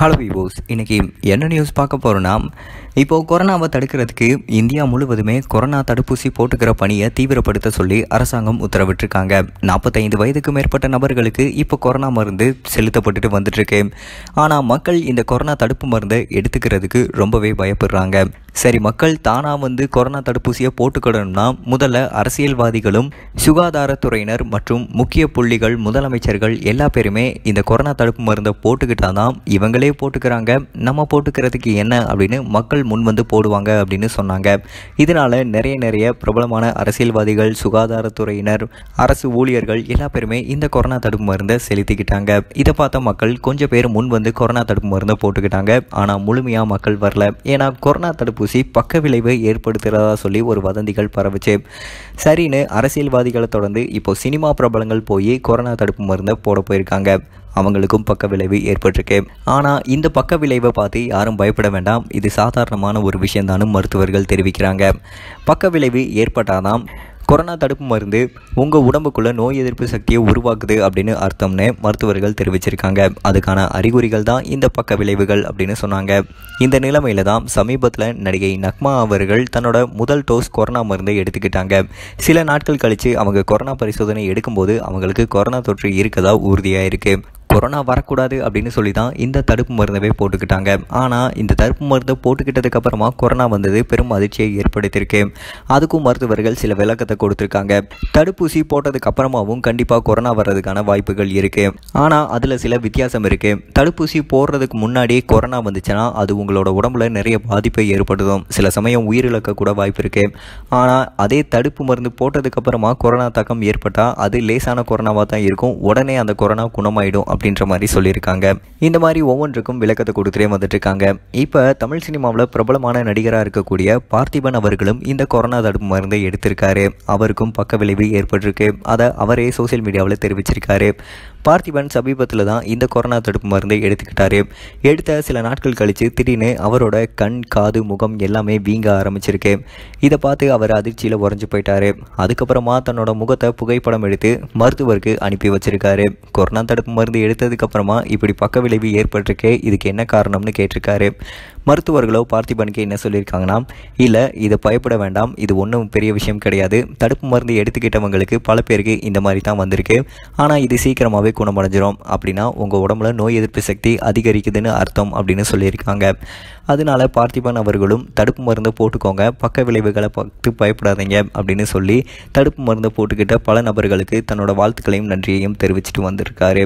hello விவோஸ் இன்றைக்கி என்ன news பார்க்க போகிறோன்னா இப்போது கொரோனாவை தடுக்கிறதுக்கு இந்தியா முழுவதுமே கொரோனா தடுப்பூசி போட்டுக்கிற பணியை தீவிரப்படுத்த சொல்லி அரசாங்கம் உத்தரவிட்டிருக்காங்க நாற்பத்தைந்து வயதுக்கு மேற்பட்ட நபர்களுக்கு இப்போ கொரோனா மருந்து செலுத்தப்பட்டுட்டு வந்துட்டுருக்கு ஆனால் மக்கள் இந்த கொரோனா தடுப்பு மருந்தை எடுத்துக்கிறதுக்கு ரொம்பவே பயப்படுறாங்க சரி மக்கள் தானாக வந்து கொரோனா தடுப்பூசியை போட்டுக்கணும்னா முதல்ல அரசியல்வாதிகளும் சுகாதாரத்துறையினர் மற்றும் முக்கிய புள்ளிகள் முதலமைச்சர்கள் எல்லா பேருமே இந்த கொரோனா தடுப்பு மருந்தை போட்டுக்கிட்டால் தான் இவங்களே அவங்களே போட்டுக்கிறாங்க நம்ம போட்டுக்கிறதுக்கு என்ன அப்படின்னு மக்கள் முன் வந்து போடுவாங்க அப்படின்னு சொன்னாங்க இதனால நிறைய நிறைய பிரபலமான அரசியல்வாதிகள் சுகாதாரத்துறையினர் அரசு ஊழியர்கள் எல்லா பேருமே இந்த கொரோனா தடுப்பு மருந்தை செலுத்திக்கிட்டாங்க இதை பார்த்த மக்கள் கொஞ்சம் பேர் முன் வந்து கொரோனா தடுப்பு மருந்தை போட்டுக்கிட்டாங்க ஆனால் முழுமையாக மக்கள் வரல ஏன்னா கொரோனா தடுப்பூசி பக்க விளைவு ஏற்படுத்துகிறதா சொல்லி ஒரு வதந்திகள் பரவுச்சு சரின்னு அரசியல்வாதிகளை தொடர்ந்து இப்போ சினிமா பிரபலங்கள் போய் கொரோனா தடுப்பு மருந்தை போட போயிருக்காங்க அவங்களுக்கும் பக்க விளைவு ஏற்பட்டிருக்கு ஆனால் இந்த பக்க விளைவை பார்த்து யாரும் பயப்பட வேண்டாம் இது சாதாரணமான ஒரு விஷயம்தானு மருத்துவர்கள் தெரிவிக்கிறாங்க பக்க விளைவு ஏற்பட்டாதான் கொரோனா தடுப்பு மருந்து உங்கள் உடம்புக்குள்ளே நோய் எதிர்ப்பு சக்தியை உருவாக்குது அப்படின்னு அர்த்தம்னு மருத்துவர்கள் தெரிவிச்சிருக்காங்க அதுக்கான அறிகுறிகள் தான் இந்த பக்க விளைவுகள் அப்படின்னு சொன்னாங்க இந்த நிலைமையில தான் சமீபத்தில் நடிகை நக்மா அவர்கள் தன்னோட முதல் டோஸ் கொரோனா மருந்தை எடுத்துக்கிட்டாங்க சில நாட்கள் கழித்து அவங்க கொரோனா பரிசோதனை எடுக்கும்போது அவங்களுக்கு கொரோனா தொற்று இருக்கதா உறுதியாக இருக்குது கொரோனா வரக்கூடாது அப்படின்னு சொல்லி தான் இந்த தடுப்பு மருந்தவே போட்டுக்கிட்டாங்க ஆனால் இந்த தடுப்பு மருந்து போட்டுக்கிட்டதுக்கப்புறமா கொரோனா வந்தது பெரும் அதிர்ச்சியை ஏற்படுத்தியிருக்கு அதுக்கும் மருத்துவர்கள் சில விளக்கத்தை கொடுத்துருக்காங்க தடுப்பூசி போட்டதுக்கு அப்புறமாவும் கண்டிப்பாக கொரோனா வர்றதுக்கான வாய்ப்புகள் இருக்குது ஆனால் அதில் சில வித்தியாசம் இருக்குது தடுப்பூசி போடுறதுக்கு முன்னாடி கொரோனா வந்துச்சுன்னா அது உங்களோட உடம்புல நிறைய பாதிப்பை ஏற்படுத்தும் சில சமயம் உயிரிழக்க கூட வாய்ப்பு இருக்குது ஆனால் அதே தடுப்பு மருந்து போட்டதுக்கப்புறமா கொரோனா தாக்கம் ஏற்பட்டால் அது லேசான கொரோனாவாக தான் இருக்கும் உடனே அந்த கொரோனா குணமாயிடும் அப்படின்ற மாதிரி சொல்லியிருக்காங்க இந்த மாதிரி ஒவ்வொன்றுக்கும் விளக்கத்தை கொடுத்துட்டே வந்துட்டுருக்காங்க இப்போ தமிழ் சினிமாவில் பிரபலமான நடிகராக இருக்கக்கூடிய பார்த்திபன் அவர்களும் இந்த கொரோனா தடுப்பு மருந்தை எடுத்திருக்காரு அவருக்கும் பக்க விளைவு ஏற்பட்டிருக்கு அதை அவரே சோசியல் மீடியாவில் தெரிவிச்சிருக்காரு பார்த்திபன் சமீபத்தில் தான் இந்த கொரோனா தடுப்பு மருந்தை எடுத்துக்கிட்டாரு எடுத்த சில நாட்கள் கழித்து திடீர்னு அவரோட கண் காது முகம் எல்லாமே வீங்க ஆரம்பிச்சிருக்கு இதை பார்த்து அவர் அதிர்ச்சியில் உறைஞ்சு போயிட்டாரு அதுக்கப்புறமா தன்னோட முகத்தை புகைப்படம் எடுத்து மருத்துவருக்கு அனுப்பி வச்சிருக்காரு கொரோனா தடுப்பு மருந்து எடுத்ததுக்கப்புறமா இப்படி பக்க விளைவு ஏற்பட்டிருக்கு இதுக்கு என்ன காரணம்னு கேட்டிருக்காரு மருத்துவர்களோ பார்த்திபனுக்கு என்ன சொல்லியிருக்காங்கன்னா இல்லை இதை பயப்பட வேண்டாம் இது ஒன்றும் பெரிய விஷயம் கிடையாது தடுப்பு மருந்து எடுத்துக்கிட்டவங்களுக்கு பல பேருக்கு இந்த மாதிரி தான் வந்திருக்கு ஆனால் இது சீக்கிரமாகவே குணமடைஞ்சிரும் அப்படின்னா உங்கள் உடம்புல நோய் எதிர்ப்பு சக்தி அதிகரிக்குதுன்னு அர்த்தம் அப்படின்னு சொல்லியிருக்காங்க அதனால பார்த்திபன் அவர்களும் தடுப்பு மருந்து போட்டுக்கோங்க பக்க விளைவுகளை பார்த்து பயப்படாதீங்க அப்படின்னு சொல்லி தடுப்பு மருந்து போட்டுக்கிட்ட பல நபர்களுக்கு தன்னோட வாழ்த்துக்களையும் நன்றியையும் தெரிவிச்சிட்டு வந்திருக்காரு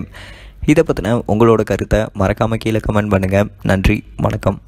இதை பற்றின உங்களோட கருத்தை மறக்காமல் கீழே கமெண்ட் பண்ணுங்கள் நன்றி வணக்கம்